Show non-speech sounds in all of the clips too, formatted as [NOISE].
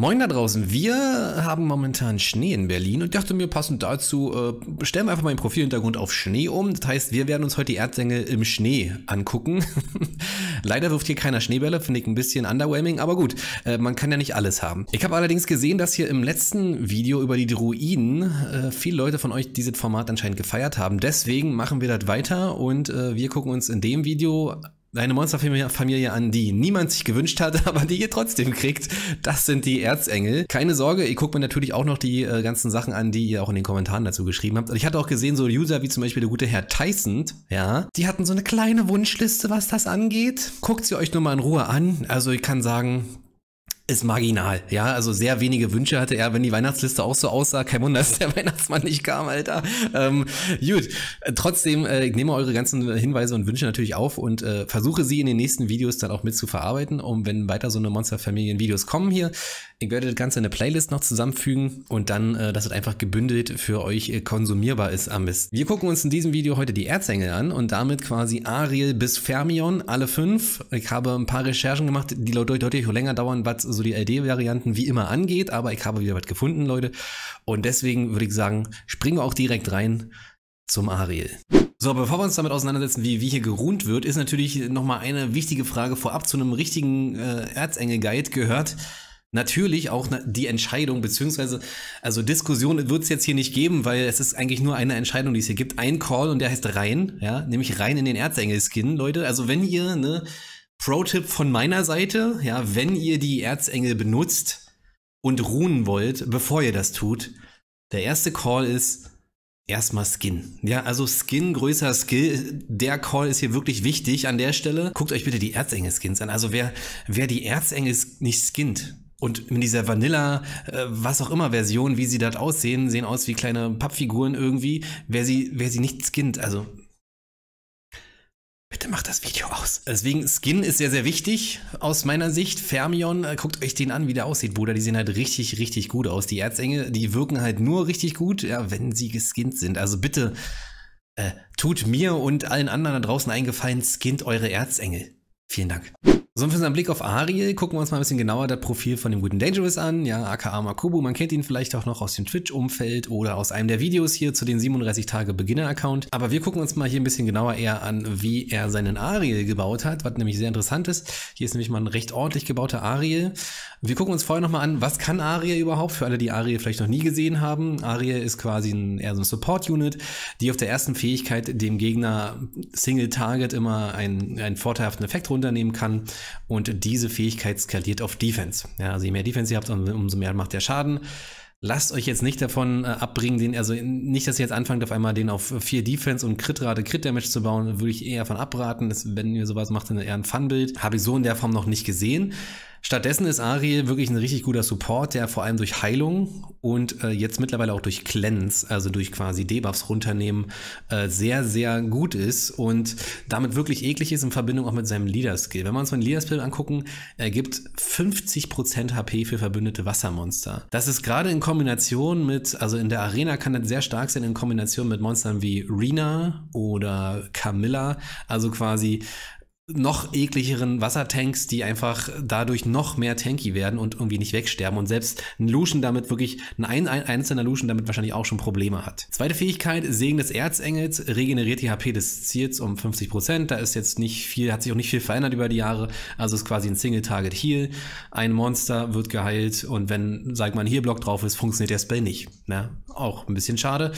Moin da draußen, wir haben momentan Schnee in Berlin und dachte mir passend dazu, äh, stellen wir einfach mal den Profilhintergrund auf Schnee um. Das heißt, wir werden uns heute die Erdsänge im Schnee angucken. [LAUGHS] Leider wirft hier keiner Schneebälle, finde ich ein bisschen underwhelming, aber gut, äh, man kann ja nicht alles haben. Ich habe allerdings gesehen, dass hier im letzten Video über die Druiden äh, viele Leute von euch dieses Format anscheinend gefeiert haben. Deswegen machen wir das weiter und äh, wir gucken uns in dem Video Deine Monsterfamilie an, die niemand sich gewünscht hat, [LAUGHS] aber die ihr trotzdem kriegt. Das sind die Erzengel. Keine Sorge, ihr guckt mir natürlich auch noch die äh, ganzen Sachen an, die ihr auch in den Kommentaren dazu geschrieben habt. Und ich hatte auch gesehen, so User wie zum Beispiel der gute Herr Tyson, ja, die hatten so eine kleine Wunschliste, was das angeht. Guckt sie euch nur mal in Ruhe an. Also ich kann sagen, ist marginal. Ja, also sehr wenige Wünsche hatte er, wenn die Weihnachtsliste auch so aussah. Kein Wunder, dass der [LAUGHS] Weihnachtsmann nicht kam, Alter. Ähm, gut, trotzdem, äh, ich nehme eure ganzen Hinweise und Wünsche natürlich auf und äh, versuche sie in den nächsten Videos dann auch mit zu verarbeiten, um wenn weiter so eine Monsterfamilien-Videos kommen hier. Ich werde das Ganze in eine Playlist noch zusammenfügen und dann, äh, dass es einfach gebündelt für euch äh, konsumierbar ist am besten. Wir gucken uns in diesem Video heute die Erzengel an und damit quasi Ariel bis Fermion, alle fünf. Ich habe ein paar Recherchen gemacht, die deutlich länger dauern, was so so die LD-Varianten wie immer angeht, aber ich habe wieder was gefunden, Leute. Und deswegen würde ich sagen, springen wir auch direkt rein zum Ariel. So, bevor wir uns damit auseinandersetzen, wie, wie hier geruht wird, ist natürlich nochmal eine wichtige Frage vorab zu einem richtigen äh, Erzengel-Guide gehört. Natürlich auch die Entscheidung, beziehungsweise, also Diskussion wird es jetzt hier nicht geben, weil es ist eigentlich nur eine Entscheidung, die es hier gibt. Ein Call und der heißt rein, ja, nämlich rein in den Erzengel-Skin, Leute. Also wenn ihr, ne, Pro-Tipp von meiner Seite, ja, wenn ihr die Erzengel benutzt und ruhen wollt, bevor ihr das tut, der erste Call ist erstmal Skin. Ja, also Skin größer Skill, der Call ist hier wirklich wichtig an der Stelle. Guckt euch bitte die Erzengel-Skins an. Also wer, wer die Erzengel nicht skint und in dieser Vanilla, äh, was auch immer Version, wie sie dort aussehen, sehen aus wie kleine Pappfiguren irgendwie. Wer sie, wer sie nicht skint, also Bitte macht das Video aus. Deswegen, Skin ist sehr, sehr wichtig aus meiner Sicht. Fermion, äh, guckt euch den an, wie der aussieht, Bruder. Die sehen halt richtig, richtig gut aus. Die Erzengel, die wirken halt nur richtig gut, ja, wenn sie geskinnt sind. Also bitte äh, tut mir und allen anderen da draußen eingefallen, skinnt eure Erzengel. Vielen Dank. So, für unseren Blick auf Ariel gucken wir uns mal ein bisschen genauer das Profil von dem guten Dangerous an. Ja, aka Makubu, man kennt ihn vielleicht auch noch aus dem Twitch-Umfeld oder aus einem der Videos hier zu den 37 Tage Beginner-Account. Aber wir gucken uns mal hier ein bisschen genauer eher an, wie er seinen Ariel gebaut hat, was nämlich sehr interessant ist. Hier ist nämlich mal ein recht ordentlich gebauter Ariel. Wir gucken uns vorher nochmal an, was kann Ariel überhaupt, für alle, die Ariel vielleicht noch nie gesehen haben. Ariel ist quasi ein, eher so ein Support-Unit, die auf der ersten Fähigkeit dem Gegner Single-Target immer einen, einen vorteilhaften Effekt runternehmen kann. Und diese Fähigkeit skaliert auf Defense. Ja, also je mehr Defense ihr habt, umso mehr macht der Schaden. Lasst euch jetzt nicht davon äh, abbringen, den, also nicht, dass ihr jetzt anfangt, auf einmal den auf 4 Defense und Crit-Rate, Crit-Damage zu bauen, würde ich eher von abraten. Das, wenn ihr sowas macht, dann eher ein Fun-Bild. Habe ich so in der Form noch nicht gesehen. Stattdessen ist Ariel wirklich ein richtig guter Support, der vor allem durch Heilung und äh, jetzt mittlerweile auch durch Cleanse, also durch quasi Debuffs runternehmen, äh, sehr, sehr gut ist und damit wirklich eklig ist in Verbindung auch mit seinem Leader-Skill. Wenn wir uns mal den Leader-Skill angucken, er gibt 50% HP für verbündete Wassermonster. Das ist gerade in Kombination mit, also in der Arena kann das sehr stark sein, in Kombination mit Monstern wie Rina oder Camilla, also quasi noch ekligeren Wassertanks, die einfach dadurch noch mehr tanky werden und irgendwie nicht wegsterben und selbst ein Lucian damit wirklich, ein, ein, einzelner Lucian damit wahrscheinlich auch schon Probleme hat. Zweite Fähigkeit, Segen des Erzengels, regeneriert die HP des Ziels um 50%, da ist jetzt nicht viel, hat sich auch nicht viel verändert über die Jahre, also ist quasi ein Single-Target-Heal, ein Monster wird geheilt und wenn, sag mal, ein Heal-Block drauf ist, funktioniert der Spell nicht. Ne? Auch ein bisschen schade.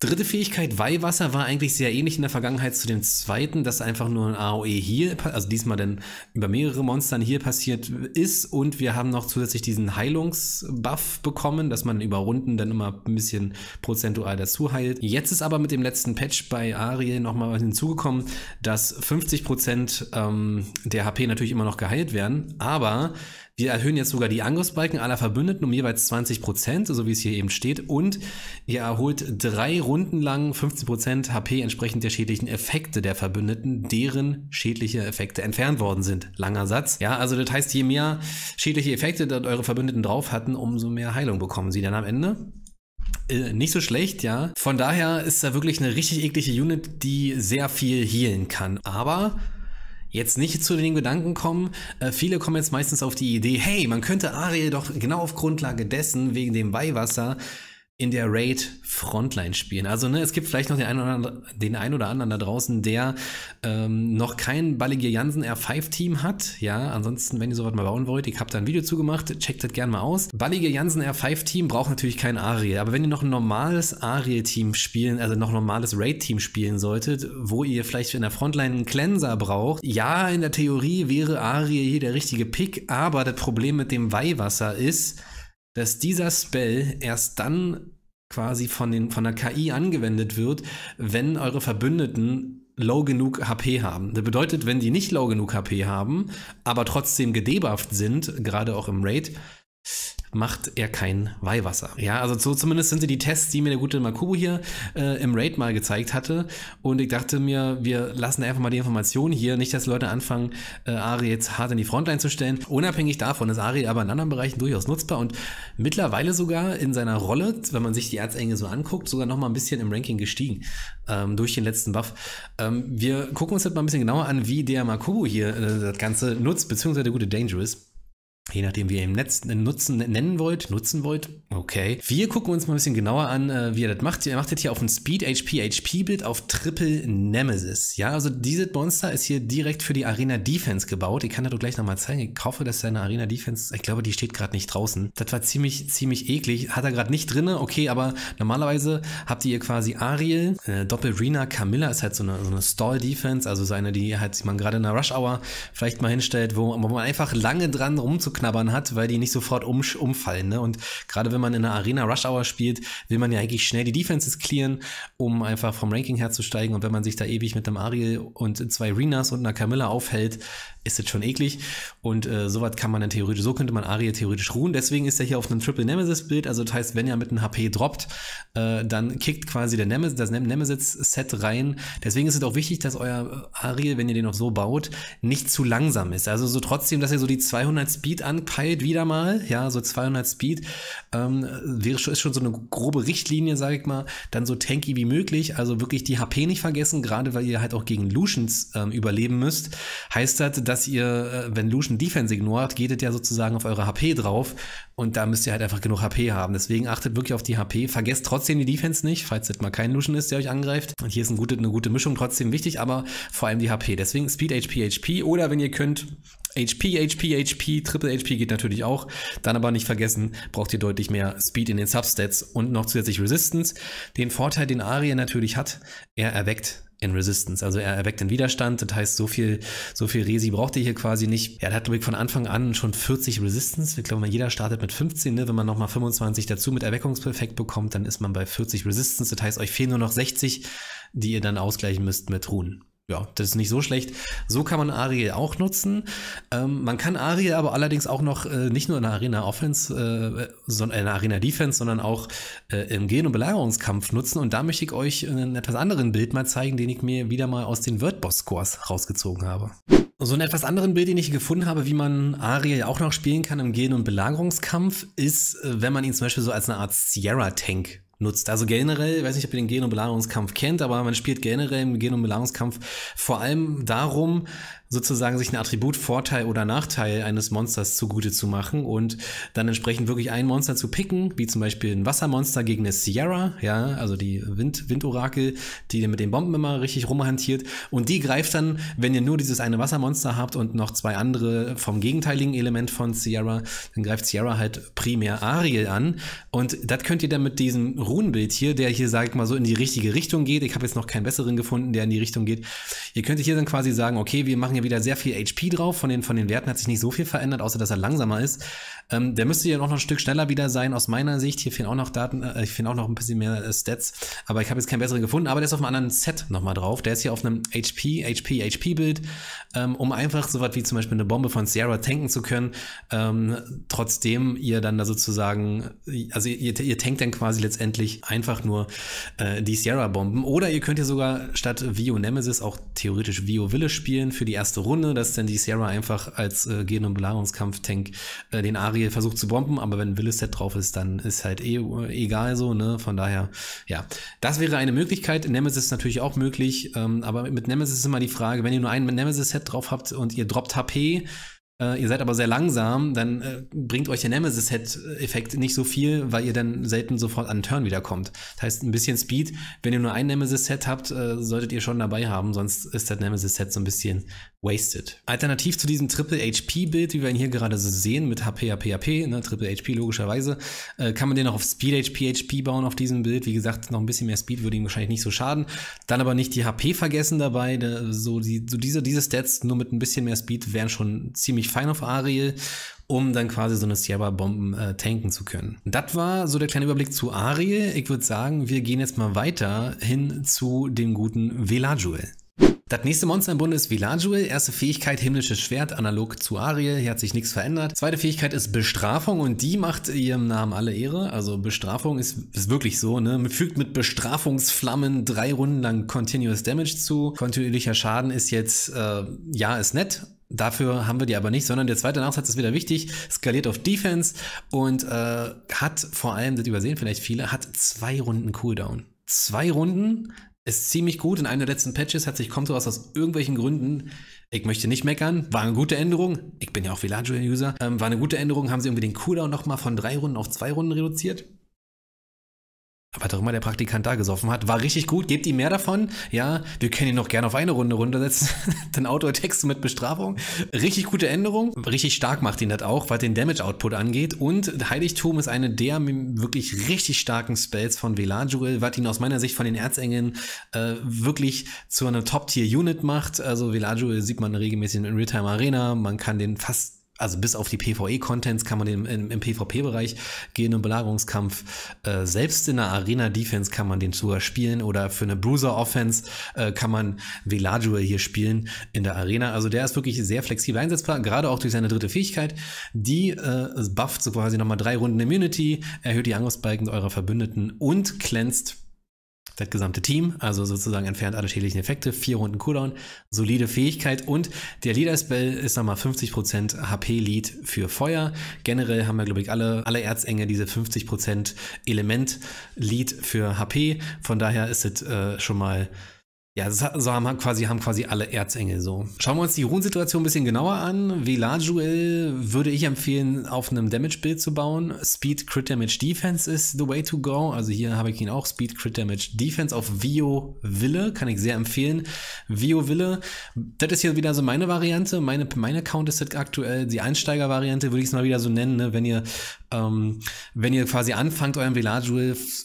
Dritte Fähigkeit, Weihwasser, war eigentlich sehr ähnlich in der Vergangenheit zu dem zweiten, dass einfach nur ein AOE hier, also diesmal dann über mehrere Monstern hier passiert ist. Und wir haben noch zusätzlich diesen Heilungsbuff bekommen, dass man über Runden dann immer ein bisschen prozentual dazu heilt. Jetzt ist aber mit dem letzten Patch bei Ariel nochmal hinzugekommen, dass 50% ähm, der HP natürlich immer noch geheilt werden, aber wir erhöhen jetzt sogar die Angriffsbalken aller Verbündeten um jeweils 20 Prozent, so wie es hier eben steht. Und ihr erholt drei Runden lang 15 Prozent HP entsprechend der schädlichen Effekte der Verbündeten, deren schädliche Effekte entfernt worden sind. Langer Satz. Ja, also das heißt, je mehr schädliche Effekte dort eure Verbündeten drauf hatten, umso mehr Heilung bekommen sie dann am Ende. Äh, nicht so schlecht, ja. Von daher ist da wirklich eine richtig eklige Unit, die sehr viel healen kann. Aber jetzt nicht zu den Gedanken kommen. Äh, viele kommen jetzt meistens auf die Idee, hey, man könnte Ariel doch genau auf Grundlage dessen, wegen dem Weihwasser, in der Raid Frontline spielen. Also ne, es gibt vielleicht noch den einen oder anderen, den einen oder anderen da draußen, der ähm, noch kein Ballige Jansen R5 Team hat. Ja, ansonsten, wenn ihr sowas mal bauen wollt, ich habe da ein Video zugemacht, checkt das gerne mal aus. Ballige Jansen R5 Team braucht natürlich kein Ariel, aber wenn ihr noch ein normales Ariel Team spielen, also noch normales Raid Team spielen solltet, wo ihr vielleicht in der Frontline einen Cleanser braucht, ja, in der Theorie wäre Ariel hier der richtige Pick, aber das Problem mit dem Weihwasser ist, dass dieser Spell erst dann quasi von, den, von der KI angewendet wird, wenn eure Verbündeten low genug HP haben. Das bedeutet, wenn die nicht low genug HP haben, aber trotzdem gedebufft sind, gerade auch im Raid, macht er kein Weihwasser. Ja, also so zumindest sind sie die Tests, die mir der gute Makubo hier äh, im Raid mal gezeigt hatte. Und ich dachte mir, wir lassen einfach mal die Information hier. Nicht, dass Leute anfangen, äh, Ari jetzt hart in die Frontline zu stellen. Unabhängig davon ist Ari aber in anderen Bereichen durchaus nutzbar und mittlerweile sogar in seiner Rolle, wenn man sich die Erzenge so anguckt, sogar noch mal ein bisschen im Ranking gestiegen ähm, durch den letzten Buff. Ähm, wir gucken uns jetzt mal ein bisschen genauer an, wie der Makubo hier äh, das Ganze nutzt, beziehungsweise der gute Dangerous je nachdem, wie ihr im Netz äh, nutzen, nennen wollt, nutzen wollt. Okay. Wir gucken uns mal ein bisschen genauer an, äh, wie ihr das macht. Ihr macht das hier auf ein Speed HP HP Bild auf Triple Nemesis. Ja, also dieses Monster ist hier direkt für die Arena Defense gebaut. Ich kann das gleich nochmal zeigen. Ich hoffe, dass seine Arena Defense, ich glaube, die steht gerade nicht draußen. Das war ziemlich, ziemlich eklig. Hat er gerade nicht drinne. Okay, aber normalerweise habt ihr hier quasi Ariel, äh, Doppel Rina Camilla ist halt so eine, so eine Stall Defense, also seine, die halt man gerade in der Rush Hour vielleicht mal hinstellt, wo, wo man einfach lange dran rumzukommen abzuknabbern hat, weil die nicht sofort um, umfallen. Ne? Und gerade wenn man in einer Arena Rush Hour spielt, will man ja eigentlich schnell die Defenses clearen, um einfach vom Ranking her zu steigen. Und wenn man sich da ewig mit einem Ariel und zwei Renas und einer Camilla aufhält, ist jetzt schon eklig. Und äh, sowas kann man dann theoretisch, so könnte man Aria theoretisch ruhen. Deswegen ist er hier auf einem Triple Nemesis-Bild. Also das heißt, wenn er mit einem HP droppt, äh, dann kickt quasi der Nemesis, das Nemesis-Set rein. Deswegen ist es auch wichtig, dass euer äh, Ariel, wenn ihr den noch so baut, nicht zu langsam ist. Also so trotzdem, dass er so die 200 Speed anpeilt, wieder mal, ja, so 200 Speed, ähm, wäre schon, ist schon so eine grobe Richtlinie, sage ich mal. Dann so tanky wie möglich, also wirklich die HP nicht vergessen, gerade weil ihr halt auch gegen Lucians ähm, überleben müsst. Heißt das, dass dass ihr, äh, wenn Lucian Defense ignort, geht ja sozusagen auf eure HP drauf und da müsst ihr halt einfach genug HP haben. Deswegen achtet wirklich auf die HP. Vergesst trotzdem die Defense nicht, falls jetzt mal kein Lucian ist, der euch angreift. Und hier ist eine gute, eine gute Mischung trotzdem wichtig, aber vor allem die HP. Deswegen Speed, HP, HP oder wenn ihr könnt, HP, HP, HP, Triple HP geht natürlich auch. Dann aber nicht vergessen, braucht ihr deutlich mehr Speed in den Substats und noch zusätzlich Resistance. Den Vorteil, den Aria natürlich hat, er erweckt in Resistance. Also er erweckt den Widerstand, das heißt, so viel, so viel Resi braucht ihr hier quasi nicht. Er hat, glaube ich, von Anfang an schon 40 Resistance. Ich glaube, jeder startet mit 15, ne? Wenn man nochmal 25 dazu mit Erweckungsperfekt bekommt, dann ist man bei 40 Resistance. Das heißt, euch fehlen nur noch 60, die ihr dann ausgleichen müsst mit Runen ja, das ist nicht so schlecht. So kann man Ariel auch nutzen. Ähm, man kann Ariel aber allerdings auch noch äh, nicht nur in der Arena Offense, äh, sondern äh, in der Arena Defense, sondern auch äh, im Gehen- und Belagerungskampf nutzen. Und da möchte ich euch einen etwas anderen Bild mal zeigen, den ich mir wieder mal aus den Wordboss-Scores rausgezogen habe. So einen etwas anderen Bild, den ich gefunden habe, wie man Ariel auch noch spielen kann im Gehen- und Belagerungskampf, ist, äh, wenn man ihn zum Beispiel so als eine Art Sierra-Tank nutzt. Also generell, weiß nicht, ob ihr den Gen- und Belagerungskampf kennt, aber man spielt generell im Gen- und Belagerungskampf vor allem darum, sozusagen sich ein Attribut Vorteil oder Nachteil eines Monsters zugute zu machen und dann entsprechend wirklich ein Monster zu picken, wie zum Beispiel ein Wassermonster gegen eine Sierra, ja, also die Wind, Windorakel, die mit den Bomben immer richtig rumhantiert und die greift dann, wenn ihr nur dieses eine Wassermonster habt und noch zwei andere vom gegenteiligen Element von Sierra, dann greift Sierra halt primär Ariel an und das könnt ihr dann mit diesem Runenbild hier, der hier, sag ich mal, so in die richtige Richtung geht, ich habe jetzt noch keinen besseren gefunden, der in die Richtung geht, ihr könnt hier dann quasi sagen, okay, wir machen ja wieder sehr viel HP drauf. Von den, von den Werten hat sich nicht so viel verändert, außer dass er langsamer ist. Ähm, der müsste ja noch ein Stück schneller wieder sein, aus meiner Sicht. Hier fehlen auch noch Daten, äh, ich finde auch noch ein bisschen mehr äh, Stats, aber ich habe jetzt keinen besseren gefunden. Aber der ist auf einem anderen Set nochmal drauf. Der ist hier auf einem HP, HP, HP-Bild, ähm, um einfach so was wie zum Beispiel eine Bombe von Sierra tanken zu können. Ähm, trotzdem ihr dann da sozusagen, also ihr, ihr tankt dann quasi letztendlich einfach nur äh, die Sierra-Bomben. Oder ihr könnt ja sogar statt Vio Nemesis auch theoretisch Vio Wille spielen für die erste Runde, dass dann die Sierra einfach als äh, Genombelarungskampftank äh, den Ari Ariel versucht zu bomben, aber wenn Willisset drauf ist, dann ist halt eh egal so, ne? Von daher, ja. Das wäre eine Möglichkeit. Nemesis ist natürlich auch möglich, ähm, aber mit Nemesis ist immer die Frage, wenn ihr nur ein Nemesis-Set drauf habt und ihr droppt HP, Uh, äh, ihr seid aber sehr langsam, dann uh, bringt euch der Nemesis-Effekt set nicht so viel, weil ihr dann selten sofort an den Turn wiederkommt. Das heißt, ein bisschen Speed, wenn ihr nur ein Nemesis-Set habt, uh, solltet ihr schon dabei haben, sonst ist das Nemesis-Set so ein bisschen wasted. Alternativ zu diesem Triple HP-Bild, wie wir ihn hier gerade so sehen, mit HP, HP, HP, ne, Triple HP logischerweise, äh, kann man den auch auf Speed HP, HP bauen auf diesem Bild. Wie gesagt, noch ein bisschen mehr Speed würde ihm wahrscheinlich nicht so schaden. Dann aber nicht die HP vergessen dabei. Da, so, die, so diese, diese Stats nur mit ein bisschen mehr Speed wären schon ziemlich fein auf Ariel um dann quasi so eine Sierra-Bomben äh, tanken zu können. Das war so der kleine Überblick zu Ariel. Ich würde sagen, wir gehen jetzt mal weiter hin zu dem guten Velajuel. Das nächste Monster im Bunde ist Villajuel. Erste Fähigkeit himmlisches Schwert, analog zu Ariel. Hier hat sich nichts verändert. Zweite Fähigkeit ist Bestrafung und die macht ihrem Namen alle Ehre. Also Bestrafung ist, ist wirklich so, ne? Fügt mit Bestrafungsflammen drei Runden lang Continuous Damage zu. Kontinuierlicher Schaden ist jetzt, äh, ja, ist nett, Dafür haben wir die aber nicht, sondern der zweite Nachsatz ist wieder wichtig, skaliert auf Defense und äh, hat vor allem, das übersehen vielleicht viele, hat zwei Runden Cooldown. Zwei Runden ist ziemlich gut. In einem der letzten Patches hat sich Comtoras aus irgendwelchen Gründen, ich möchte nicht meckern, war eine gute Änderung. Ich bin ja auch Villager-User. Ähm, war eine gute Änderung, haben sie irgendwie den Cooldown nochmal von drei Runden auf zwei Runden reduziert was auch immer der Praktikant da gesoffen hat, war richtig gut, gebt ihm mehr davon. Ja, wir können ihn noch gerne auf eine Runde runtersetzen. [LAUGHS] Dann Outdoor-Text mit Bestrafung. Richtig gute Änderung. Richtig stark macht ihn das auch, was den Damage-Output angeht. Und Heiligtum ist eine der wirklich richtig starken Spells von Velarjuel, was ihn aus meiner Sicht von den Erzengeln äh, wirklich zu einer Top-Tier-Unit macht. Also Velarjuel sieht man regelmäßig in Realtime Arena. Man kann den fast also bis auf die PvE-Contents kann man im, im, im PvP-Bereich gehen im Belagerungskampf. Äh, selbst in der Arena-Defense kann man den sogar spielen oder für eine Bruiser-Offense äh, kann man Velajua hier spielen in der Arena. Also der ist wirklich sehr flexibel einsetzbar, gerade auch durch seine dritte Fähigkeit. Die äh, bufft so quasi nochmal drei Runden Immunity, erhöht die Angriffsbalken eurer Verbündeten und glänzt das gesamte Team, also sozusagen entfernt alle schädlichen Effekte, vier Runden Cooldown, solide Fähigkeit und der Leader Spell ist nochmal 50% HP Lead für Feuer. Generell haben wir, glaube ich, alle, alle Erzenge diese 50% Element Lead für HP. Von daher ist es äh, schon mal ja, so haben quasi, haben quasi alle Erzengel so. Schauen wir uns die Ruhensituation ein bisschen genauer an. Velajuel würde ich empfehlen, auf einem Damage-Bild zu bauen. Speed Crit Damage Defense ist the way to go. Also hier habe ich ihn auch. Speed Crit Damage Defense auf Vio Wille. Kann ich sehr empfehlen. Vio Wille. Das ist hier wieder so meine Variante. Meine, mein Account ist aktuell. Die Einsteiger-Variante würde ich es mal wieder so nennen. Ne? Wenn ihr ähm, wenn ihr quasi anfangt, euren Villager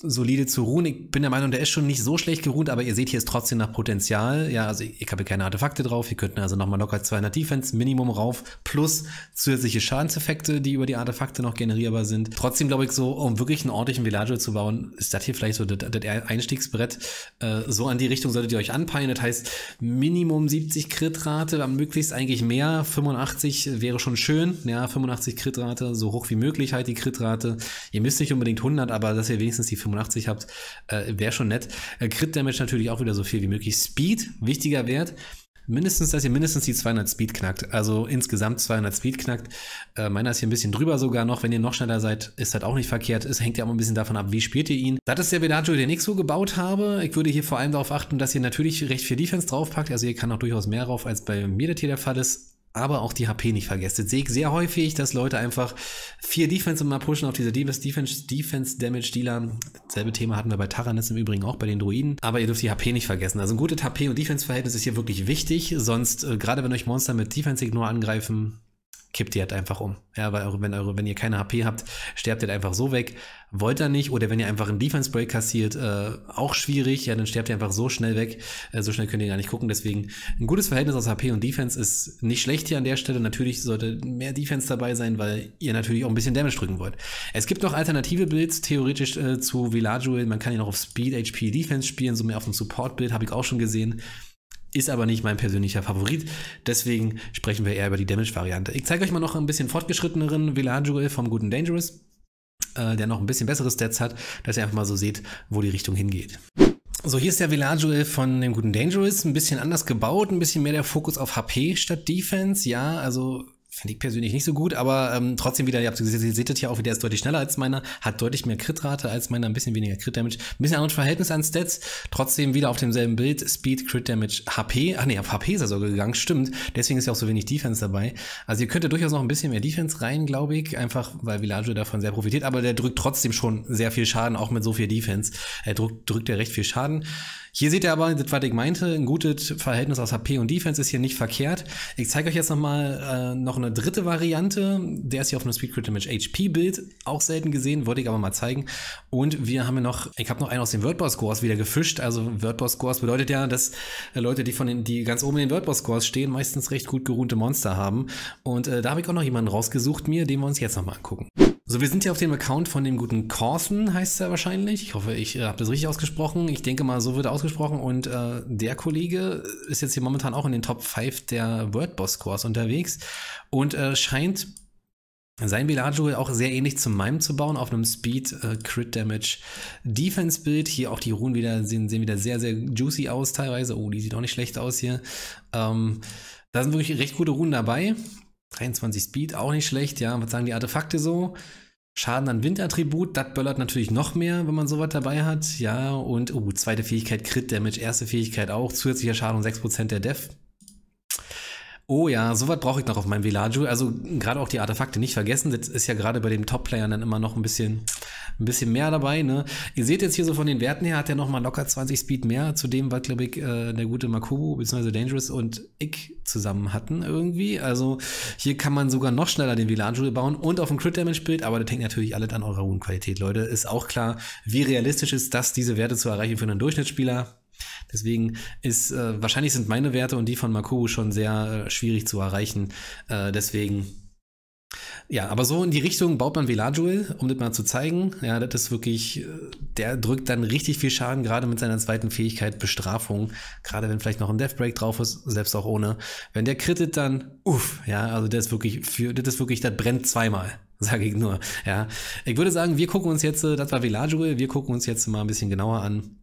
solide zu ruhen, ich bin der Meinung, der ist schon nicht so schlecht geruht, aber ihr seht hier ist trotzdem nach Potenzial. Ja, also ich, ich habe keine Artefakte drauf. Hier könnten also nochmal locker 200 Defense Minimum rauf, plus zusätzliche Schadenseffekte, die über die Artefakte noch generierbar sind. Trotzdem glaube ich so, um wirklich einen ordentlichen Villager zu bauen, ist das hier vielleicht so das, das Einstiegsbrett. Äh, so an die Richtung solltet ihr euch anpeilen. Das heißt, Minimum 70 Crit-Rate, möglichst eigentlich mehr. 85 wäre schon schön. Ja, 85 Crit-Rate, so hoch wie möglich halt die die Crit-Rate. Ihr müsst nicht unbedingt 100, aber dass ihr wenigstens die 85 habt, äh, wäre schon nett. Äh, Crit-Damage natürlich auch wieder so viel wie möglich. Speed, wichtiger Wert. Mindestens, dass ihr mindestens die 200 Speed knackt. Also insgesamt 200 Speed knackt. Äh, meiner ist hier ein bisschen drüber sogar noch. Wenn ihr noch schneller seid, ist halt auch nicht verkehrt. Es hängt ja auch ein bisschen davon ab, wie spielt ihr ihn. Das ist der Vedaggio, den ich so gebaut habe. Ich würde hier vor allem darauf achten, dass ihr natürlich recht viel Defense draufpackt. Also ihr kann auch durchaus mehr drauf, als bei mir das hier der Fall ist aber auch die HP nicht vergesst. Jetzt sehe ich sehr häufig, dass Leute einfach vier Defense immer pushen auf diese Defense, Damage Dealer. Selbe Thema hatten wir bei Taranis im Übrigen auch bei den Druiden. Aber ihr dürft die HP nicht vergessen. Also ein gutes HP- und Defense-Verhältnis ist hier wirklich wichtig. Sonst, äh, gerade wenn euch Monster mit Defense Ignore angreifen, kippt ihr halt einfach um. Ja, weil eure, wenn, eure, wenn ihr keine HP habt, sterbt ihr halt einfach so weg. Wollt ihr nicht, oder wenn ihr einfach einen Defense Break kassiert, äh, auch schwierig, ja, dann sterbt ihr einfach so schnell weg. Äh, so schnell könnt ihr gar nicht gucken. Deswegen ein gutes Verhältnis aus HP und Defense ist nicht schlecht hier an der Stelle. Natürlich sollte mehr Defense dabei sein, weil ihr natürlich auch ein bisschen Damage drücken wollt. Es gibt noch alternative Builds, theoretisch äh, zu Villajuel. Man kann ihn auch auf Speed, HP, Defense spielen, so mehr auf dem Support-Build, habe ich auch schon gesehen. Ist aber nicht mein persönlicher Favorit. Deswegen sprechen wir eher über die Damage-Variante. Ich zeige euch mal noch ein bisschen fortgeschritteneren Villajuel vom guten Dangerous, äh, der noch ein bisschen bessere Stats hat, dass ihr einfach mal so seht, wo die Richtung hingeht. So, hier ist der Villajuel von dem guten Dangerous, ein bisschen anders gebaut, ein bisschen mehr der Fokus auf HP statt Defense. Ja, also Finde ich persönlich nicht so gut, aber ähm, trotzdem wieder, ihr habt gesehen, ihr seht das hier auch wieder, ist deutlich schneller als meiner, hat deutlich mehr Crit-Rate als meiner, ein bisschen weniger Crit-Damage, ein bisschen anderes Verhältnis an Stats, trotzdem wieder auf demselben Bild, Speed, Crit-Damage, HP, ach nee, auf HP ist er sogar gegangen, stimmt, deswegen ist ja auch so wenig Defense dabei. Also ihr könntet durchaus noch ein bisschen mehr Defense rein, glaube ich, einfach weil Villaggio davon sehr profitiert, aber der drückt trotzdem schon sehr viel Schaden, auch mit so viel Defense, er drückt, drückt er recht viel Schaden. Hier seht ihr aber, das, was ich meinte, ein gutes Verhältnis aus HP und Defense ist hier nicht verkehrt. Ich zeige euch jetzt nochmal äh, noch eine dritte Variante. Der ist hier auf einem Speed Crit Image HP Bild. Auch selten gesehen, wollte ich aber mal zeigen. Und wir haben hier noch, ich habe noch einen aus den Wordboss Scores wieder gefischt. Also Wordboss Scores bedeutet ja, dass Leute, die von den, die ganz oben in den Wordboss Scores stehen, meistens recht gut geruhte Monster haben. Und äh, da habe ich auch noch jemanden rausgesucht mir, den wir uns jetzt nochmal angucken. Also wir sind hier auf dem Account von dem guten Corthen, heißt er wahrscheinlich. Ich hoffe, ich äh, habe das richtig ausgesprochen. Ich denke mal, so wird er ausgesprochen. Und äh, der Kollege ist jetzt hier momentan auch in den Top 5 der WordBoss-Cores unterwegs und äh, scheint sein Villaggio auch sehr ähnlich zu meinem zu bauen, auf einem Speed äh, Crit Damage Defense Bild. Hier auch die Runen wieder, sehen, sehen wieder sehr, sehr juicy aus teilweise. Oh, die sieht auch nicht schlecht aus hier. Ähm, da sind wirklich recht gute Runen dabei. 23 Speed, auch nicht schlecht, ja. Was sagen die Artefakte so? Schaden an Windattribut, das böllert natürlich noch mehr, wenn man sowas dabei hat. Ja, und oh, zweite Fähigkeit Crit Damage, erste Fähigkeit auch, zusätzlicher Schaden und 6% der Def. Oh ja, sowas brauche ich noch auf meinem Villaggio. Also gerade auch die Artefakte nicht vergessen. Das ist ja gerade bei den Top-Playern dann immer noch ein bisschen, ein bisschen mehr dabei. Ne? Ihr seht jetzt hier so von den Werten her, hat er nochmal locker 20 Speed mehr zu dem, was, glaube ich, äh, der gute Makubu bzw. Dangerous und ich zusammen hatten irgendwie. Also hier kann man sogar noch schneller den Villaggio bauen und auf dem Crit-Damage-Bild. Aber das hängt natürlich alles an eurer Runenqualität, Leute. Ist auch klar, wie realistisch ist das, diese Werte zu erreichen für einen Durchschnittsspieler Deswegen ist, äh, wahrscheinlich sind meine Werte und die von Makubu schon sehr äh, schwierig zu erreichen. Äh, deswegen, ja, aber so in die Richtung baut man Velajuel, um das mal zu zeigen. Ja, das ist wirklich, äh, der drückt dann richtig viel Schaden, gerade mit seiner zweiten Fähigkeit Bestrafung. Gerade wenn vielleicht noch ein Deathbreak drauf ist, selbst auch ohne. Wenn der krittet, dann uff, ja, also der ist wirklich für, das ist wirklich, das brennt zweimal. [LAUGHS] Sage ich nur, ja. Ich würde sagen, wir gucken uns jetzt, äh, das war Velajuel, wir gucken uns jetzt mal ein bisschen genauer an,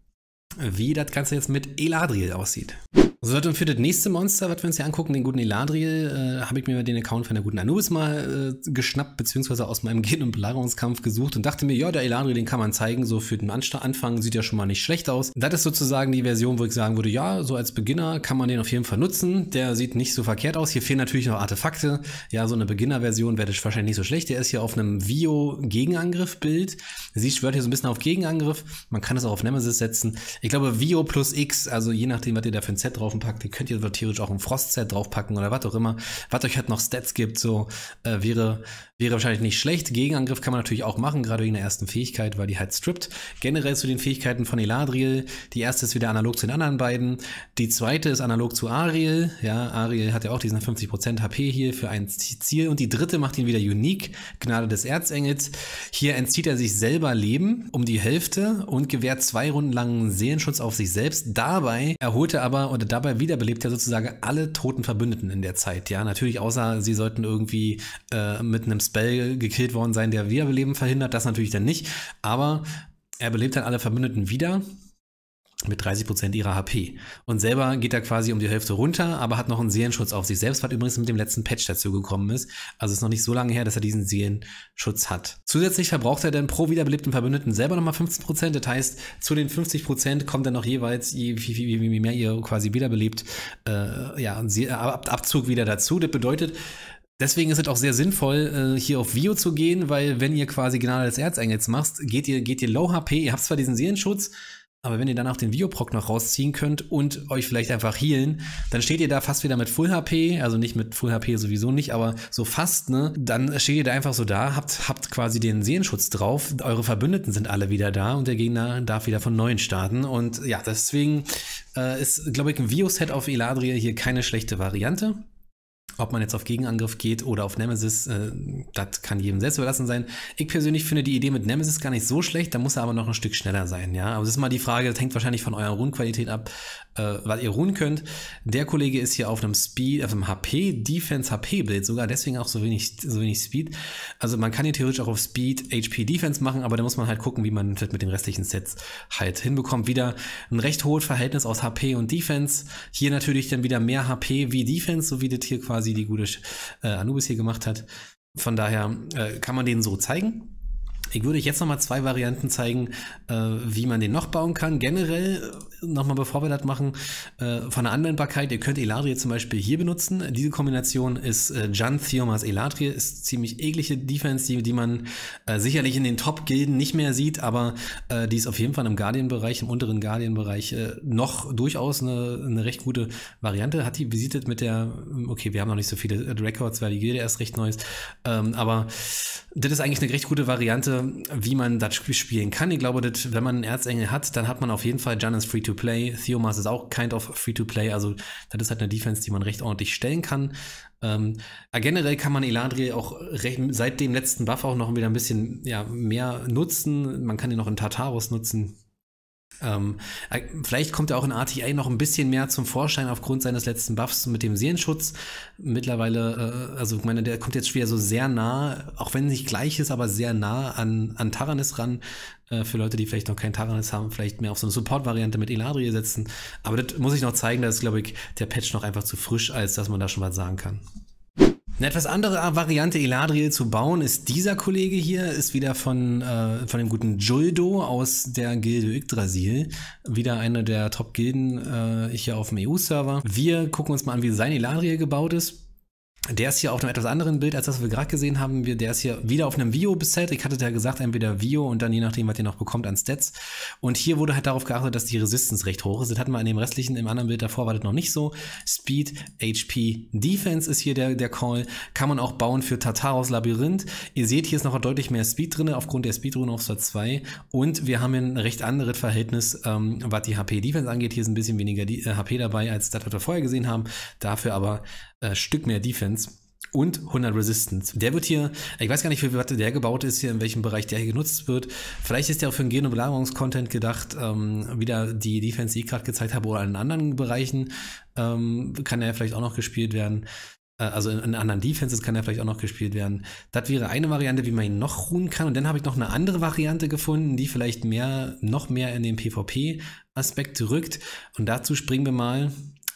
wie das Ganze jetzt mit Eladriel aussieht. So, was für das nächste Monster, was wir uns hier angucken, den guten Eladriel, äh, habe ich mir den Account von der guten Anubis mal äh, geschnappt, beziehungsweise aus meinem Gen- [LAUGHS] und Belagerungskampf gesucht und dachte mir, ja, der Eladriel, den kann man zeigen, so für den Anfang sieht ja schon mal nicht schlecht aus. Das ist sozusagen die Version, wo ich sagen würde, ja, so als Beginner kann man den auf jeden Fall nutzen, der sieht nicht so verkehrt aus, hier fehlen natürlich noch Artefakte, ja, so eine Beginner-Version wäre das wahrscheinlich nicht so schlecht, der ist hier auf einem Vio-Gegenangriff-Bild, sie schwört hier so ein bisschen auf Gegenangriff, man kann es auch auf Nemesis setzen, ich glaube Vio plus X, also je nachdem, was ihr da für ein Set drauf draufpackt, ihr könnt ihr theoretisch auch ein Frostset draufpacken oder was auch immer, was euch halt noch Stats gibt, so äh, wäre, wäre wahrscheinlich nicht schlecht. Gegenangriff kann man natürlich auch machen, gerade wegen der ersten Fähigkeit, weil die halt strippt. Generell zu den Fähigkeiten von Eladriel, die erste ist wieder analog zu den anderen beiden, die zweite ist analog zu Ariel, ja, Ariel hat ja auch diesen 50% HP hier für ein Ziel und die dritte macht ihn wieder unique, Gnade des Erzengels. Hier entzieht er sich selber Leben um die Hälfte und gewährt zwei Runden langen Seelenschutz auf sich selbst. Dabei erholt er aber oder dabei dabei wiederbelebt er sozusagen alle toten Verbündeten in der Zeit, ja. Natürlich, außer sie sollten irgendwie äh, mit einem Spell gekillt worden sein, der Wiederbeleben verhindert, das natürlich dann nicht. Aber er belebt dann alle Verbündeten wieder mit 30 Prozent ihrer HP. Und selber geht er quasi um die Hälfte runter, aber hat noch einen Seelenschutz auf sich selbst, was übrigens mit dem letzten Patch dazu gekommen ist. Also ist noch nicht so lange her, dass er diesen Seelenschutz hat. Zusätzlich verbraucht er dann pro wiederbelebten Verbündeten selber nochmal 15 Prozent. Das heißt, zu den 50 Prozent kommt dann noch jeweils, je, je, je, je mehr ihr quasi wiederbelebt, äh, ja, äh, Ab Abzug wieder dazu. Das bedeutet, Deswegen ist es auch sehr sinnvoll, äh, hier auf Vio zu gehen, weil wenn ihr quasi Gnade des Erzengels macht, geht ihr, geht ihr low HP, ihr habt zwar diesen Seelenschutz, aber wenn ihr dann auch den Bioproc noch rausziehen könnt und euch vielleicht einfach healen, dann steht ihr da fast wieder mit Full HP, also nicht mit Full HP sowieso nicht, aber so fast, ne? Dann steht ihr da einfach so da, habt, habt quasi den Sehenschutz drauf, eure Verbündeten sind alle wieder da und der Gegner darf wieder von neuem starten. Und ja, deswegen äh, ist, glaube ich, ein Vio-Set auf Eladria hier keine schlechte Variante. Ob man jetzt auf Gegenangriff geht oder auf Nemesis, äh, das kann jedem selbst überlassen sein. Ich persönlich finde die Idee mit Nemesis gar nicht so schlecht, da muss er aber noch ein Stück schneller sein, ja. Aber das ist mal die Frage, das hängt wahrscheinlich von eurer Rundqualität ab, äh, was ihr ruhen könnt. Der Kollege ist hier auf einem Speed, auf einem HP, Defense HP Bild sogar, deswegen auch so wenig, so wenig Speed. Also man kann hier theoretisch auch auf Speed HP Defense machen, aber da muss man halt gucken, wie man das mit den restlichen Sets halt hinbekommt. Wieder ein recht hohes Verhältnis aus HP und Defense. Hier natürlich dann wieder mehr HP wie Defense, so wie das hier quasi die gute äh, Anubis hier gemacht hat. Von daher äh, kann man den so zeigen. Ich würde euch jetzt nochmal zwei Varianten zeigen, äh, wie man den noch bauen kann. Generell, äh, nochmal bevor wir das machen, äh, von der Anwendbarkeit, ihr könnt Eladrie zum Beispiel hier benutzen. Diese Kombination ist äh, Jan Theomas Eladrie, ist ziemlich eklige Defense, die, die man äh, sicherlich in den Top-Gilden nicht mehr sieht, aber äh, die ist auf jeden Fall im Guardian-Bereich, im unteren Guardian-Bereich noch durchaus eine, eine, recht gute Variante. Hat die besiedelt mit der, okay, wir haben noch nicht so viele Records, weil die Gilde erst recht neu ist, ähm, aber das ist eigentlich eine recht gute Variante, äh, wie man das Spiel spielen kann. Ich glaube, dass, wenn man einen Erzengel hat, dann hat man auf jeden Fall Janus free to play. Theomas ist auch kind of free to play. Also, das ist halt eine Defense, die man recht ordentlich stellen kann. Ähm, generell kann man Eladriel auch recht, seit dem letzten Buff auch noch wieder ein bisschen ja, mehr nutzen. Man kann ihn noch in Tartarus nutzen. Ähm, äh, vielleicht kommt er auch in RTA noch ein bisschen mehr zum Vorschein aufgrund seines letzten Buffs mit dem Seelenschutz. Mittlerweile, äh, also ich meine, der kommt jetzt schon wieder so sehr nah, auch wenn nicht gleich ist, aber sehr nah an, an Taranis ran. Äh, für Leute, die vielleicht noch keinen Taranis haben, vielleicht mehr auf so eine Support-Variante mit Eladrie setzen. Aber das muss ich noch zeigen, da ist, glaube ich, der Patch noch einfach zu frisch, als dass man da schon was sagen kann. Eine etwas andere Variante, Eladriel zu bauen, ist dieser Kollege hier, ist wieder von, äh, von dem guten Juldo aus der Gilde Yggdrasil. Wieder eine der Top-Gilden äh, hier auf dem EU-Server. Wir gucken uns mal an, wie sein Eladriel gebaut ist. Der ist hier auf einem etwas anderen Bild, als das wir gerade gesehen haben. Der ist hier wieder auf einem Vio beset. Ich hatte ja gesagt, entweder Vio und dann je nachdem, was ihr noch bekommt an Stats. Und hier wurde halt darauf geachtet, dass die Resistance recht hoch ist. Das hatten wir an dem restlichen, im anderen Bild davor war das noch nicht so. Speed, HP, Defense ist hier der, der Call. Kann man auch bauen für Tartaros Labyrinth. Ihr seht, hier ist noch deutlich mehr Speed drin, aufgrund der Speedrune auf Star 2. Und wir haben hier ein recht anderes Verhältnis, ähm, was die HP-Defense angeht. Hier ist ein bisschen weniger die, äh, HP dabei, als das, was wir vorher gesehen haben. Dafür aber äh, Stück mehr Defense und 100 Resistance. Der wird hier, ich weiß gar nicht, wie weit der gebaut ist hier, in welchem Bereich der hier genutzt wird. Vielleicht ist der auch für einen Gen- und Belagerungskontent gedacht, ähm, wieder die Defense, die ich gerade gezeigt habe, oder in anderen Bereichen ähm, kann er vielleicht auch noch gespielt werden. Äh, also in, in, anderen Defenses kann er vielleicht auch noch gespielt werden. Das wäre eine Variante, wie man ihn noch ruhen kann. Und dann habe ich noch eine andere Variante gefunden, die vielleicht mehr, noch mehr in den PvP-Aspekt rückt. Und dazu springen wir mal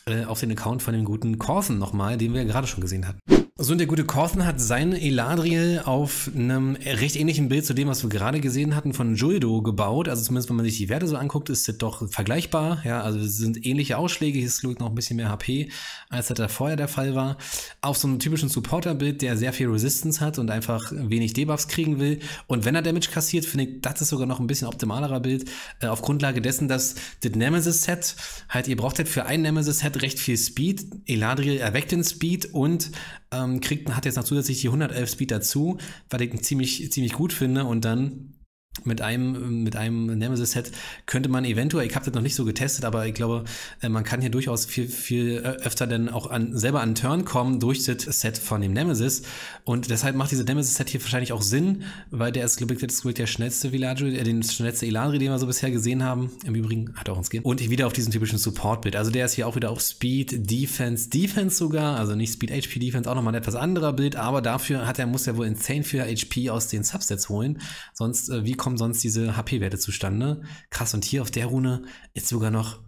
äh, auf den Account von dem guten Corson nochmal, den wir gerade schon gesehen hatten. So, und der gute Corthen hat seine Eladriel auf einem recht ähnlichen Bild zu dem, was wir gerade gesehen hatten, von Juldo gebaut. Also zumindest, wenn man sich die Werte so anguckt, ist das doch vergleichbar. Ja, also es sind ähnliche Ausschläge. Hier ist Luke noch ein bisschen mehr HP, als das da vorher der Fall war. Auf so einem typischen Supporter-Bild, der sehr viel Resistance hat und einfach wenig Debuffs kriegen will. Und wenn er Damage kassiert, finde ich, das ist sogar noch ein bisschen optimalerer Bild. Äh, auf Grundlage dessen, dass das Nemesis-Set halt, ihr braucht halt für ein Nemesis-Set recht viel Speed. Eladriel erweckt den Speed und ähm, ähm, kriegt, hat jetzt noch zusätzlich die 111 Speed dazu, was ich ziemlich, ziemlich gut finde und dann mit einem, mit einem Nemesis-Set könnte man eventuell, ich habe das noch nicht so getestet, aber ich glaube, äh, man kann hier durchaus viel, viel äh, öfter dann auch an, selber an Turn kommen durch das Set von dem Nemesis. Und deshalb macht diese Nemesis-Set hier wahrscheinlich auch Sinn, weil der ist, glaube ich, der schnellste Villager, äh, den schnellste Elanri, den wir so bisher gesehen haben. Im Übrigen hat er auch uns gegeben. Und ich wieder auf diesen typischen support bild Also der ist hier auch wieder auf Speed, Defense, Defense sogar, also nicht Speed, HP, Defense, auch nochmal ein etwas anderer Bild, aber dafür hat er, muss er wohl insane für HP aus den Subsets holen. Sonst, äh, wie kommen sonst diese HP-Werte zustande. Krass, und hier auf der Rune ist sogar noch,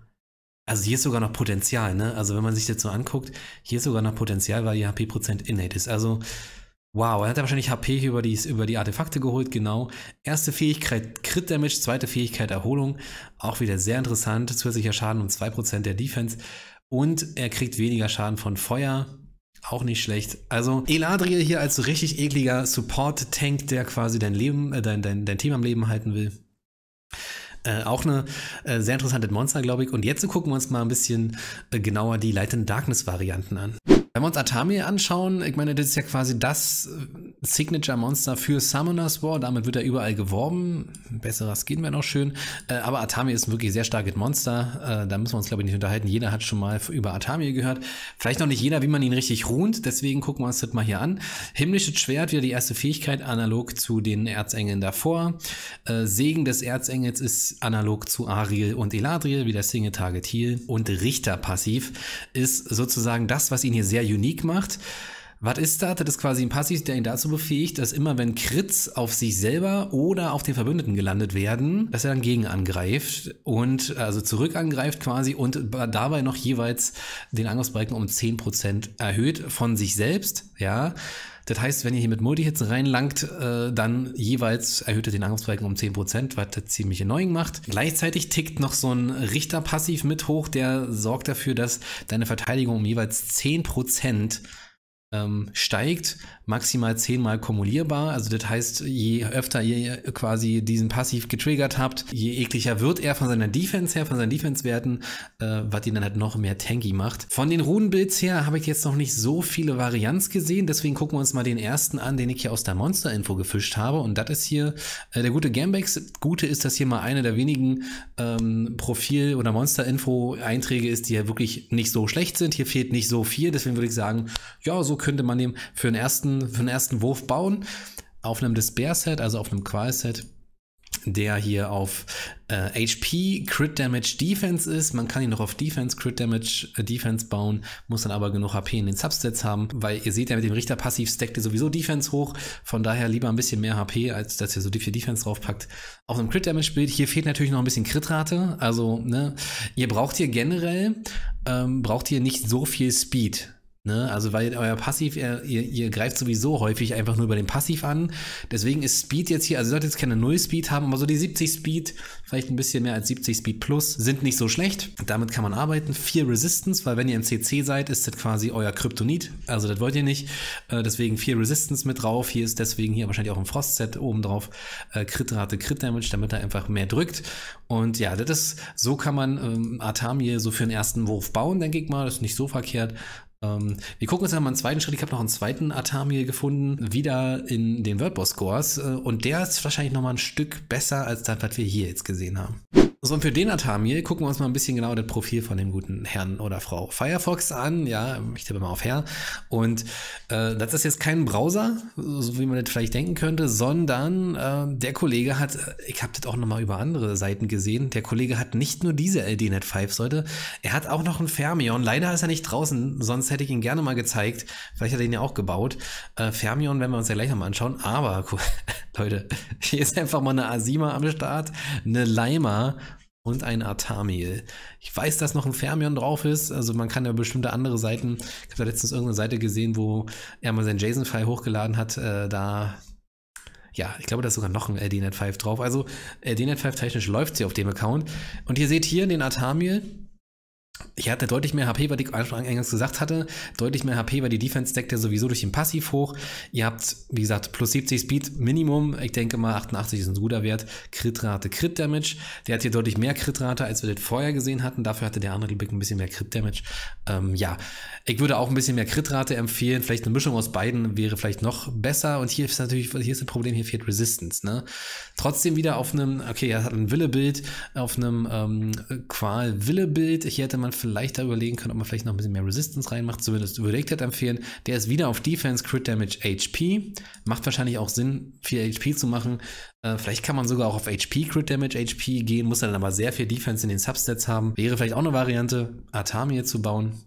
also hier ist sogar noch Potenzial, ne? Also wenn man sich das so anguckt, hier ist sogar noch Potenzial, weil ihr HP-Prozent innate ist. Also, wow, er hat ja wahrscheinlich HP über die, über die Artefakte geholt, genau. Erste Fähigkeit Crit Damage, zweite Fähigkeit Erholung, auch wieder sehr interessant. Zusätzlicher Schaden um 2% der Defense. Und er kriegt weniger Schaden von Feuer, auch nicht schlecht. Also Eladriel hier als so richtig ekliger Support-Tank, der quasi dein Leben, äh, dein, dein, dein Team am Leben halten will. Äh, auch eine äh, sehr interessante Monster, glaube ich. Und jetzt gucken wir uns mal ein bisschen äh, genauer die Light in Darkness-Varianten an. Wenn wir uns Atami anschauen, ich meine, das ist ja quasi das äh, Signature-Monster für Summoners War. Damit wird er überall geworben. Besseres gehen wir noch schön. Äh, aber Atami ist ein wirklich sehr starkes Monster. Äh, da müssen wir uns, glaube ich, nicht unterhalten. Jeder hat schon mal über Atami gehört. Vielleicht noch nicht jeder, wie man ihn richtig ruht. Deswegen gucken wir uns das mal hier an. Himmlisches Schwert, wieder die erste Fähigkeit, analog zu den Erzengeln davor. Segen des Erzengels ist analog zu Ariel und Eladriel, wieder Single Target Heal. Und Richter-Passiv ist sozusagen das, was ihn hier sehr unique macht. Was ist das? Das ist quasi ein Passiv, der ihn dazu befähigt, dass immer wenn Crits auf sich selber oder auf den Verbündeten gelandet werden, dass er dann gegen angreift und also zurück angreift quasi und dabei noch jeweils den Angriffsbalken um 10% erhöht von sich selbst, ja. Das heißt, wenn ihr hier mit Multihits reinlangt, äh, dann jeweils erhöht ihr den Angriffsbalken um 10%, was das ziemlich annoying macht. Gleichzeitig tickt noch so ein Richterpassiv mit hoch, der sorgt dafür, dass deine Verteidigung um jeweils 10% ähm, steigt, maximal zehnmal kumulierbar. Also das heißt, je öfter ihr quasi diesen Passiv getriggert habt, je ekliger wird er von seiner Defense her, von seinen Defense-Werten, äh, was ihn dann halt noch mehr tanky macht. Von den Runenbilds her habe ich jetzt noch nicht so viele Varianz gesehen, deswegen gucken wir uns mal den ersten an, den ich hier aus der Monster-Info gefischt habe. Und das ist hier äh, der gute Gambex. Gute ist, dass hier mal einer der wenigen ähm, Profil- oder Monster-Info-Einträge ist, die ja wirklich nicht so schlecht sind. Hier fehlt nicht so viel, deswegen würde ich sagen, ja, so könnte man dem für den ersten ersten, für den ersten Wurf bauen auf einem Despair-Set, also auf einem Qual-Set, der hier auf äh, HP Crit Damage Defense ist. Man kann ihn noch auf Defense Crit Damage äh, Defense bauen, muss dann aber genug HP in den Substats haben, weil ihr seht ja mit dem Richter passiv stackt ihr sowieso Defense hoch, von daher lieber ein bisschen mehr HP, als dass ihr so die vier Defense draufpackt. Auf einem Crit Damage Bild, hier fehlt natürlich noch ein bisschen Crit-Rate, also ne, ihr braucht hier generell, ähm, braucht ihr nicht so viel Speed. Ne? Also weil euer Passiv, ihr, äh, ihr, ihr, greift sowieso häufig einfach nur über den Passiv an. Deswegen ist Speed jetzt hier, also ihr solltet jetzt keine 0 Speed haben, aber so die 70 Speed, vielleicht ein bisschen mehr als 70 Speed plus, sind nicht so schlecht. Damit kann man arbeiten. 4 Resistance, weil wenn ihr im CC seid, ist das quasi euer Kryptonit. Also das wollt ihr nicht. Äh, deswegen 4 Resistance mit drauf. Hier ist deswegen hier wahrscheinlich auch ein Frost-Set oben drauf. Äh, Crit-Rate, Crit-Damage, damit er einfach mehr drückt. Und ja, das ist, so kann man ähm, Atamir so für den ersten Wurf bauen, denke ich mal. Das ist nicht so verkehrt. Ähm, wir gucken uns dann mal einen zweiten Schritt. Ich habe noch einen zweiten Atami gefunden, wieder in den WordPress-Scores. Äh, und der ist wahrscheinlich noch mal ein Stück besser als das, was wir hier jetzt gesehen haben. So, und für den Atam hier gucken wir uns mal ein bisschen genau das Profil von dem guten Herrn oder Frau Firefox an. Ja, ich tippe mal auf Herr. Und äh, das ist jetzt kein Browser, so wie man das vielleicht denken könnte, sondern äh, der Kollege hat, äh, ich habe das auch nochmal über andere Seiten gesehen, der Kollege hat nicht nur diese LDNet 5 seite er hat auch noch ein Fermion. Leider ist er nicht draußen, sonst hätte ich ihn gerne mal gezeigt. Vielleicht hat er ihn ja auch gebaut. Äh, Fermion werden wir uns ja gleich nochmal anschauen. Aber, cool, [LAUGHS] Leute, hier ist einfach mal eine Asima am Start, eine Leima und ein Artamiel. Ich weiß, dass noch ein Fermion drauf ist. Also man kann ja bestimmte andere Seiten. Ich habe da letztens irgendeine Seite gesehen, wo er mal seinen JSON-File hochgeladen hat. Äh, da, ja, ich glaube, da ist sogar noch ein LDNet5 drauf. Also LDNet5 technisch läuft sie auf dem Account. Und ihr seht hier den Artamiel ich hatte deutlich mehr HP, weil ich eingangs gesagt hatte, deutlich mehr HP, weil die Defense deckt ja sowieso durch den Passiv hoch. Ihr habt, wie gesagt, plus 70 Speed Minimum. Ich denke mal, 88 ist ein guter Wert. Crit-Rate, Crit-Damage. Der hat hier deutlich mehr Crit-Rate, als wir das vorher gesehen hatten. Dafür hatte der andere Blick ein bisschen mehr Crit-Damage. Ähm, ja, ich würde auch ein bisschen mehr Crit-Rate empfehlen. Vielleicht eine Mischung aus beiden wäre vielleicht noch besser. Und hier ist natürlich, hier ist ein Problem, hier fehlt Resistance. Ne? Trotzdem wieder auf einem, okay, er hat ein Wille-Bild, auf einem ähm, Qual-Wille-Bild. Hier hätte man man vielleicht da überlegen können, ob man vielleicht noch ein bisschen mehr Resistance reinmacht. Zumindest würde ich das empfehlen. Der ist wieder auf Defense, Crit Damage, HP. Macht wahrscheinlich auch Sinn, viel HP zu machen. Äh, vielleicht kann man sogar auch auf HP, Crit Damage, HP gehen. Muss dann aber sehr viel Defense in den Substats haben. Wäre vielleicht auch eine Variante, Atamir zu bauen.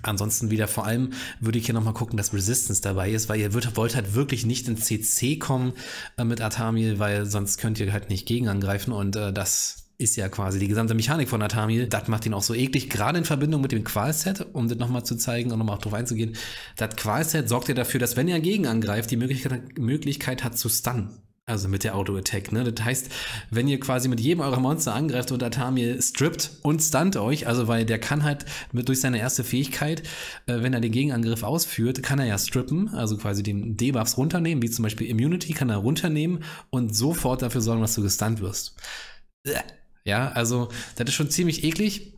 Ansonsten wieder vor allem würde ich hier nochmal gucken, dass Resistance dabei ist, weil ihr wird, wollt halt wirklich nicht in CC kommen äh, mit Atamil, weil sonst könnt ihr halt nicht gegen angreifen und äh, das ist ja quasi die gesamte Mechanik von Atami. Das macht ihn auch so eklig, gerade in Verbindung mit dem Qualset, um das nochmal zu zeigen und nochmal drauf einzugehen. Das Qualset sorgt ja dafür, dass wenn er gegen angreift, die Möglichkeit, Möglichkeit hat zu stunnen. Also mit der Auto-Attack, ne? Das heißt, wenn ihr quasi mit jedem eurer Monster angreift und Atami strippt und stunt euch, also weil der kann halt mit, durch seine erste Fähigkeit, äh, wenn er den Gegenangriff ausführt, kann er ja strippen, also quasi den Debuffs runternehmen, wie zum Beispiel Immunity kann er runternehmen und sofort dafür sorgen, dass du gestunt wirst. Äh, ja, also das ist schon ziemlich eklig.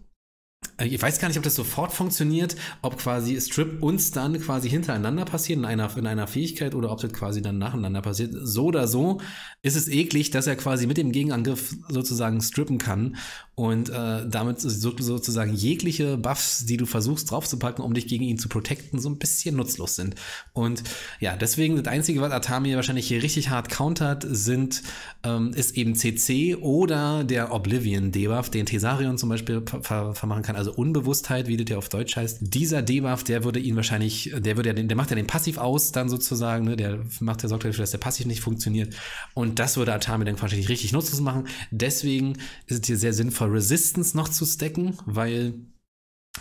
Äh, ich weiß gar nicht, ob das sofort funktioniert, ob quasi Strip uns dann quasi hintereinander passiert in einer, in einer Fähigkeit oder ob das quasi dann nacheinander passiert. So oder so ist es eklig, dass er quasi mit dem Gegenangriff sozusagen strippen kann und äh, damit so, sozusagen jegliche Buffs, die du versuchst draufzupacken, um dich gegen ihn zu protecten, so ein bisschen nutzlos sind. Und ja, deswegen das Einzige, was Atami wahrscheinlich hier richtig hart countert, sind, ähm, ist eben CC oder der Oblivion-Debuff, den Tesarion zum Beispiel vermachen kann. Also also Unbewusstheit, wie das ja auf Deutsch heißt, dieser Debuff, der würde ihn wahrscheinlich, der würde ja den, der macht ja den Passiv aus, dann sozusagen, ne? der macht ja sorgt dafür, dass der Passiv nicht funktioniert. Und das würde Atami dann wahrscheinlich richtig nutzlos machen. Deswegen ist es hier sehr sinnvoll, Resistance noch zu stacken, weil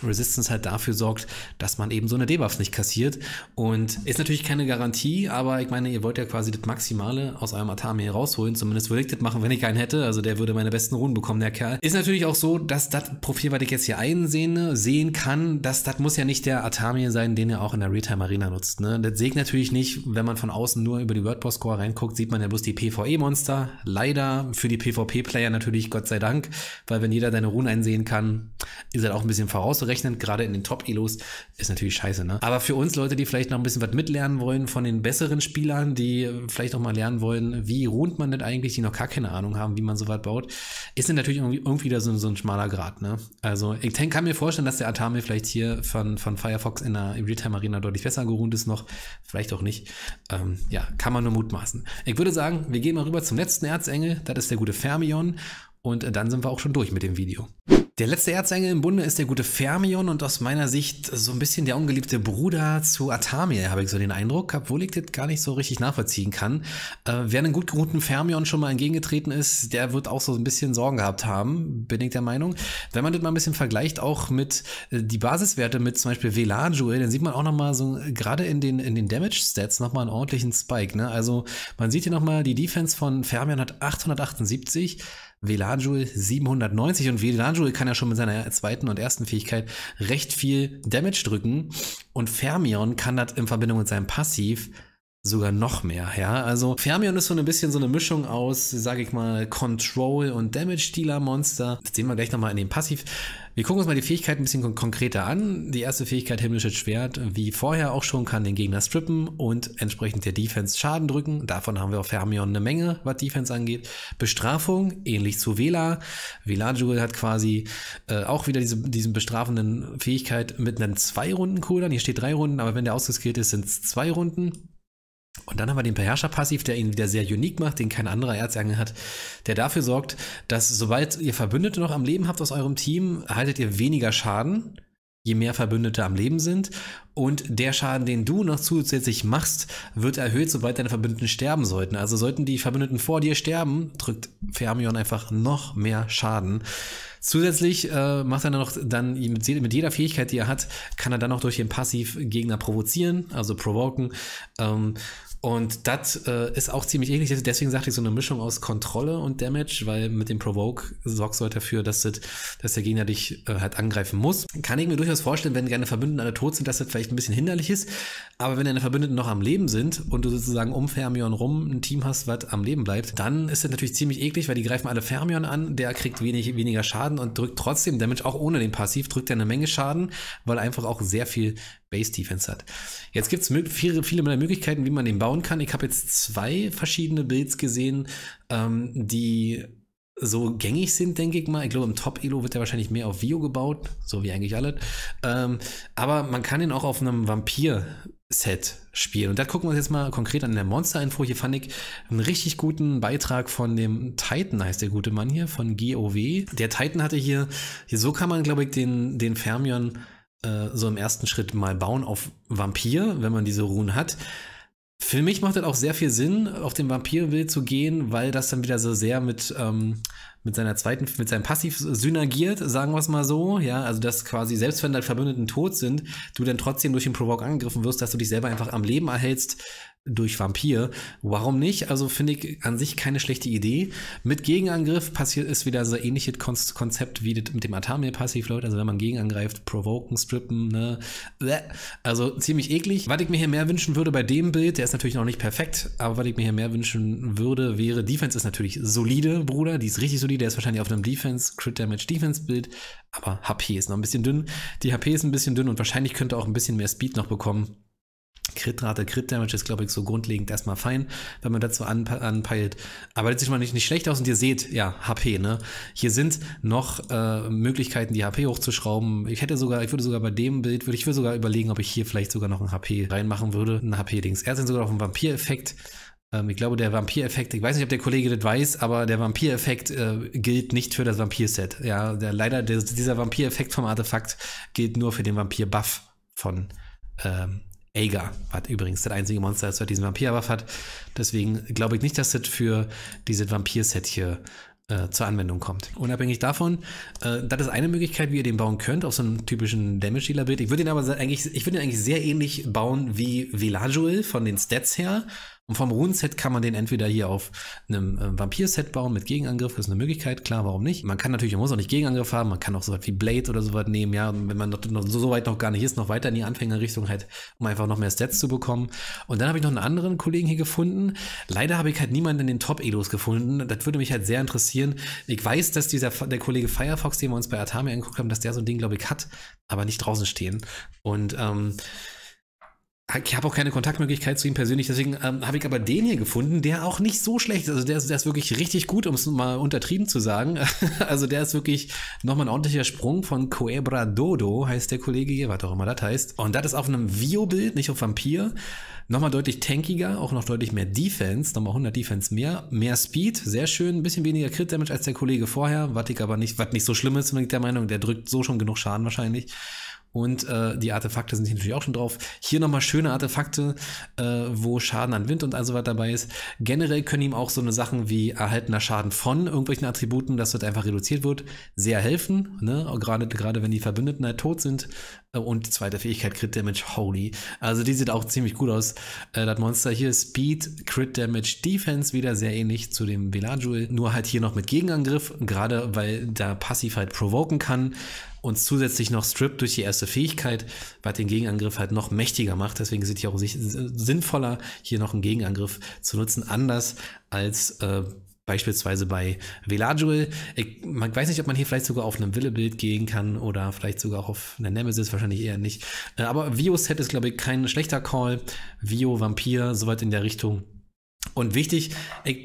Resistance halt dafür sorgt, dass man eben so eine Debuff nicht kassiert. Und ist natürlich keine Garantie, aber ich meine, ihr wollt ja quasi das Maximale aus eurem Atami rausholen. Zumindest würde ich das machen, wenn ich keinen hätte. Also der würde meine besten Runden bekommen, der Kerl. Ist natürlich auch so, dass das Profil, was ich jetzt hier einsehen sehen kann, dass das muss ja nicht der Atami sein, den ihr auch in der Realtime Arena nutzt. Ne? Das sehe ich natürlich nicht, wenn man von außen nur über die WordPost-Score reinguckt, sieht man ja bloß die PvE-Monster. Leider für die PvP-Player natürlich Gott sei Dank, weil wenn jeder deine Runen einsehen kann, ist das auch ein bisschen voraus auszurechnen, gerade in den Top-Elos, ist natürlich scheiße. Ne? Aber für uns Leute, die vielleicht noch ein bisschen was mitlernen wollen von den besseren Spielern, die vielleicht auch mal lernen wollen, wie ruht man denn eigentlich, die noch gar keine Ahnung haben, wie man so was baut, ist dann natürlich irgendwie, irgendwie da so, so ein schmaler Grad. Ne? Also ich kann mir vorstellen, dass der Atami vielleicht hier von, von Firefox in der Realtime Arena deutlich besser geruht ist noch, vielleicht auch nicht. Ähm, ja, kann man nur mutmaßen. Ich würde sagen, wir gehen mal rüber zum letzten Erzengel, das ist der gute Fermion und dann sind wir auch schon durch mit dem Video. Der letzte Erzengel im Bunde ist der gute Fermion und aus meiner Sicht so ein bisschen der ungeliebte Bruder zu Atamiel, habe ich so den Eindruck, obwohl ich das gar nicht so richtig nachvollziehen kann. Äh, wer einen gut geruhten Fermion schon mal entgegengetreten ist, der wird auch so ein bisschen Sorgen gehabt haben, bin ich der Meinung. Wenn man das mal ein bisschen vergleicht, auch mit äh, die Basiswerte mit zum Beispiel Velarjuel, dann sieht man auch nochmal so, äh, gerade in den, in den Damage-Stats nochmal einen ordentlichen Spike. Ne? Also man sieht hier nochmal, die Defense von Fermion hat 878, Velajul 790 und Velajul kann ja schon mit seiner zweiten und ersten Fähigkeit recht viel Damage drücken und Fermion kann das in Verbindung mit seinem Passiv sogar noch mehr, ja. Also Fermion ist so ein bisschen so eine Mischung aus, sage ich mal, Control und Damage Dealer Monster. Das sehen wir gleich nochmal in dem Passiv. Wir gucken uns mal die Fähigkeiten ein bisschen kon konkreter an. Die erste Fähigkeit, himmlisches Schwert, wie vorher auch schon, kann den Gegner strippen und entsprechend der Defense Schaden drücken. Davon haben wir auf Fermion eine Menge, was Defense angeht. Bestrafung, ähnlich zu Vela. Vela Jewel hat quasi äh, auch wieder diese diesen bestrafenden Fähigkeit mit einem zwei Runden Cooldown. Hier steht drei Runden, aber wenn der ausgeskillt ist, sind es zwei Runden. Und dann haben wir den Beherrscher-Passiv, der ihn wieder sehr unique macht, den kein anderer Erzengel hat, der dafür sorgt, dass sobald ihr Verbündete noch am Leben habt aus eurem Team, erhaltet ihr weniger Schaden je mehr Verbündete am Leben sind. Und der Schaden, den du noch zusätzlich machst, wird erhöht, sobald deine Verbündeten sterben sollten. Also sollten die Verbündeten vor dir sterben, drückt Fermion einfach noch mehr Schaden. Zusätzlich äh, macht er dann noch dann mit, mit, jeder Fähigkeit, die er hat, kann er dann auch durch den Passiv Gegner provozieren, also provoken. Ähm, und das äh, ist auch ziemlich ähnlich. Also deswegen sagte ich so eine Mischung aus Kontrolle und Damage, weil mit dem Provoke sorgst du halt dafür, dass, das, dass der Gegner dich äh, halt angreifen muss. Kann ich mir durchaus vorstellen, wenn deine Verbündeten alle tot sind, dass das vielleicht ein bisschen hinderlich ist. Aber wenn deine Verbündeten noch am Leben sind und du sozusagen um Fermion rum ein Team hast, was am Leben bleibt, dann ist das natürlich ziemlich eklig, weil die greifen alle Fermion an, der kriegt wenig, weniger Schaden und drückt trotzdem Damage, auch ohne den Passiv, drückt er eine Menge Schaden, weil einfach auch sehr viel Base Defense hat. Jetzt gibt es viele, viele Möglichkeiten, wie man den bauen kann. Ich habe jetzt zwei verschiedene Builds gesehen, ähm, die so gängig sind, denke ich mal. Ich glaube, im Top-Elo wird er wahrscheinlich mehr auf Vio gebaut, so wie eigentlich alle. Ähm, aber man kann ihn auch auf einem Vampir-Set spielen. Und da gucken wir uns jetzt mal konkret an der Monster-Info. Hier fand ich einen richtig guten Beitrag von dem Titan, heißt der gute Mann hier, von GOW. Der Titan hatte hier, hier so kann man, glaube ich, den, den Fermion äh, so im ersten Schritt mal bauen auf Vampir, wenn man diese Runen hat. Für mich macht das auch sehr viel Sinn, auf den Vampirbild zu gehen, weil das dann wieder so sehr mit ähm, mit seiner zweiten, mit seinem Passiv synergiert, sagen wir es mal so, ja, also dass quasi selbst wenn deine Verbündeten tot sind, du dann trotzdem durch den Provoke angegriffen wirst, dass du dich selber einfach am Leben erhältst durch Vampir. Warum nicht? Also finde ich an sich keine schlechte Idee. Mit Gegenangriff passiert ist wieder so ein ähnliches Konzept wie mit dem Atamir-Passiv, Leute. Also wenn man gegenangreift, provoken, strippen, ne. Also ziemlich eklig. Was ich mir hier mehr wünschen würde bei dem Bild, der ist natürlich noch nicht perfekt, aber was ich mir hier mehr wünschen würde, wäre, Defense ist natürlich solide, Bruder, die ist richtig solide Moody, der ist wahrscheinlich auf einem Defense, Crit Damage Defense Bild, aber HP ist noch ein bisschen dünn. Die HP ist ein bisschen dünn und wahrscheinlich könnte er auch ein bisschen mehr Speed noch bekommen. Crit-Rate, Crit Damage ist, glaube ich, so grundlegend erstmal fein, wenn man dazu anpe anpeilt. Aber das letztlich mal nicht, nicht schlecht aus und ihr seht, ja, HP, ne? Hier sind noch äh, Möglichkeiten, die HP hochzuschrauben. Ich hätte sogar, ich würde sogar bei dem Bild, würde ich würde sogar überlegen, ob ich hier vielleicht sogar noch ein HP reinmachen würde, ein HP-Dings. Er sind sogar auf einen Vampir-Effekt. Ähm, ich glaube, der Vampireffekt, ich weiß nicht, ob der Kollege das weiß, aber der Vampireffekt äh, gilt nicht für das Vampir-Set. Ja, der, leider der, dieser Vampireffekt vom Artefakt gilt nur für den Vampir-Buff von ähm, Aegar, was übrigens das einzige Monster ist, was diesen Vampir-Buff hat. Deswegen glaube ich nicht, dass das für dieses Vampir-Set hier äh, zur Anwendung kommt. Unabhängig davon, äh, das ist eine Möglichkeit, wie ihr den bauen könnt, auf so einem typischen Damage Dealer Bild. Ich würde ihn aber eigentlich, ich würde ihn eigentlich sehr ähnlich bauen wie Villageoil von den Stats her, und vom Runenset kann man den entweder hier auf einem äh, Vampir-Set bauen mit Gegenangriff, das ist eine Möglichkeit, klar, warum nicht? Man kann natürlich, man muss auch nicht Gegenangriff haben, man kann auch so was wie Blade oder sowas nehmen, ja, wenn man noch, noch, so weit noch gar nicht ist, noch weiter in die Anfängerrichtung halt, um einfach noch mehr Stats zu bekommen. Und dann habe ich noch einen anderen Kollegen hier gefunden. Leider habe ich halt niemanden in den Top-Elos gefunden. Das würde mich halt sehr interessieren. Ich weiß, dass dieser der Kollege Firefox, den wir uns bei Atami angeguckt haben, dass der so ein Ding, glaube ich, hat, aber nicht draußen stehen. Und ähm, ich habe auch keine Kontaktmöglichkeit zu ihm persönlich, deswegen ähm, habe ich aber den hier gefunden, der auch nicht so schlecht ist. Also der ist, der ist wirklich richtig gut, um es mal untertrieben zu sagen. [LAUGHS] also der ist wirklich nochmal ein ordentlicher Sprung von Coebra Dodo, heißt der Kollege hier, was auch immer das heißt. Und das ist auf einem Vio-Bild, nicht auf Vampir. Nochmal deutlich tankiger, auch noch deutlich mehr Defense, nochmal 100 Defense mehr, mehr Speed, sehr schön, ein bisschen weniger Crit Damage als der Kollege vorher, was ich aber nicht, was nicht so schlimm ist, bin ich der Meinung, der drückt so schon genug Schaden wahrscheinlich. Und äh, die Artefakte sind hier natürlich auch schon drauf. Hier nochmal schöne Artefakte, äh, wo Schaden an Wind und all so weiter dabei ist. Generell können ihm auch so eine Sachen wie erhaltener Schaden von irgendwelchen Attributen, dass dort einfach reduziert wird, sehr helfen. Ne? Gerade, gerade wenn die Verbündeten halt tot sind. Äh, und die zweite Fähigkeit, Crit Damage, holy. Also die sieht auch ziemlich gut aus. Äh, das Monster hier, Speed, Crit Damage, Defense, wieder sehr ähnlich zu dem Velajul. Nur halt hier noch mit Gegenangriff, gerade weil da passiv halt provoken kann und zusätzlich noch strippt durch die erste Fähigkeit, was den Gegenangriff halt noch mächtiger macht. Deswegen sind hier auch sinnvoller, hier noch einen Gegenangriff zu nutzen, anders als äh, beispielsweise bei Veladuel. man weiß nicht, ob man hier vielleicht sogar auf einem Willebild gehen kann oder vielleicht sogar auch auf einer Nemesis, wahrscheinlich eher nicht. Äh, aber Vio-Set ist, glaube ich, kein schlechter Call. Vio, Vampir, soweit in der Richtung und wichtig,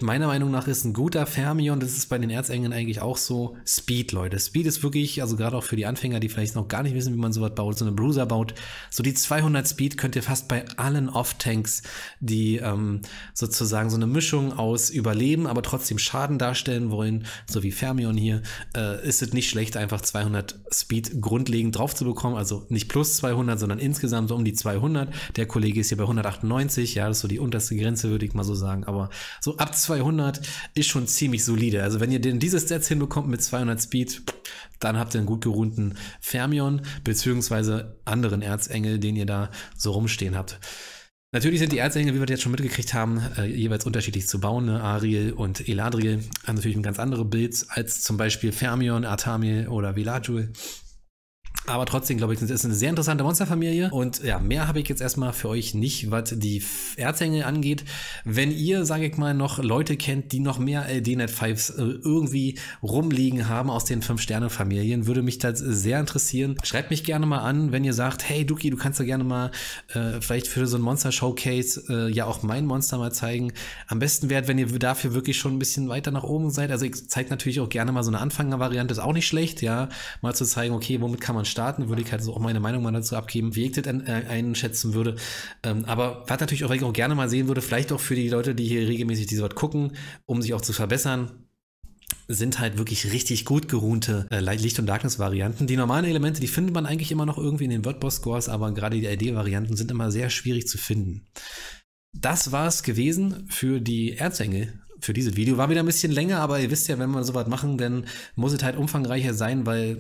meiner Meinung nach, ist ein guter Fermion, das ist bei den Erzengeln eigentlich auch so, Speed, Leute. Speed ist wirklich, also gerade auch für die Anfänger, die vielleicht noch gar nicht wissen, wie man sowas baut, so eine Bruiser baut, so die 200 Speed könnt ihr fast bei allen Off-Tanks, die ähm, sozusagen so eine Mischung aus Überleben, aber trotzdem Schaden darstellen wollen, so wie Fermion hier, äh, ist es nicht schlecht, einfach 200 Speed grundlegend drauf zu bekommen, also nicht plus 200, sondern insgesamt so um die 200. Der Kollege ist hier bei 198, ja, das ist so die unterste Grenze, würde ich mal so sagen sagen, aber so ab 200 ist schon ziemlich solide. Also wenn ihr den, dieses Set hinbekommt mit 200 Speed, dann habt ihr einen gut geruhten Fermion beziehungsweise anderen Erzengel, den ihr da so rumstehen habt. Natürlich sind die Erzengel, wie wir das jetzt schon mitgekriegt haben, äh, jeweils unterschiedlich zu bauen. Ne? Ariel und Eladriel haben natürlich ein ganz anderes Bild als zum Beispiel Fermion, Artamiel oder Velajul. Aber trotzdem, glaube ich, das ist eine sehr interessante Monsterfamilie. Und ja, mehr habe ich jetzt erstmal für euch nicht, was die Erzengel angeht. Wenn ihr, sage ich mal, noch Leute kennt, die noch mehr LD-Net 5s äh, irgendwie rumliegen haben aus den 5-Sterne-Familien, würde mich das sehr interessieren. Schreibt mich gerne mal an, wenn ihr sagt, hey Duki, du kannst ja gerne mal äh, vielleicht für so ein Monster-Showcase äh, ja auch mein Monster mal zeigen. Am besten wäre, wenn ihr dafür wirklich schon ein bisschen weiter nach oben seid. Also ich zeige natürlich auch gerne mal so eine Anfanger-Variante, ist auch nicht schlecht, ja. Mal zu zeigen, okay, womit kann man man starten, würde ich halt so auch meine Meinung mal dazu abgeben, wie ich das äh, einschätzen würde. Ähm, aber was natürlich auch, auch gerne mal sehen würde, vielleicht auch für die Leute, die hier regelmäßig diese was gucken, um sich auch zu verbessern, sind halt wirklich richtig gut geruhte äh, Licht- und Darkness-Varianten. Die normalen Elemente, die findet man eigentlich immer noch irgendwie in den wordboss scores aber gerade die ID-Varianten sind immer sehr schwierig zu finden. Das war es gewesen für die Erzengel. Für dieses Video war wieder ein bisschen länger, aber ihr wisst ja, wenn wir sowas machen, dann muss es halt umfangreicher sein, weil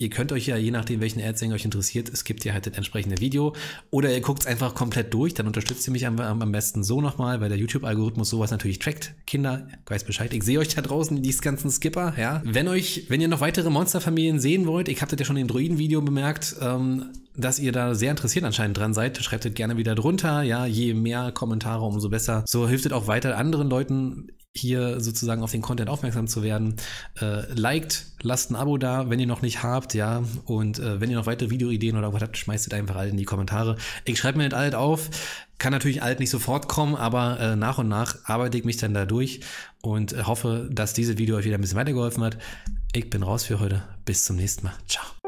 ihr könnt euch ja, je nachdem, welchen ad euch interessiert, es gibt ja halt das entsprechende Video. Oder ihr guckt es einfach komplett durch, dann unterstützt ihr mich am, am besten so nochmal, weil der YouTube-Algorithmus sowas natürlich trackt. Kinder, weiß Bescheid, ich sehe euch da draußen, die ganzen Skipper, ja. Wenn euch, wenn ihr noch weitere Monsterfamilien sehen wollt, ich habe das ja schon im Druiden-Video bemerkt, ähm, dass ihr da sehr interessiert anscheinend dran seid. Schreibt es gerne wieder drunter. Ja, je mehr Kommentare, umso besser. So hilft es auch weiter anderen Leuten hier sozusagen auf den Content aufmerksam zu werden. Äh, liked, lasst ein Abo da, wenn ihr noch nicht habt, ja. Und äh, wenn ihr noch weitere Videoideen oder was habt, schmeißt es einfach alt in die Kommentare. Ich schreibe mir nicht alt auf. Kann natürlich alt nicht sofort kommen, aber äh, nach und nach arbeite ich mich dann da durch und äh, hoffe, dass dieses Video euch wieder ein bisschen weitergeholfen hat. Ich bin raus für heute. Bis zum nächsten Mal. Ciao.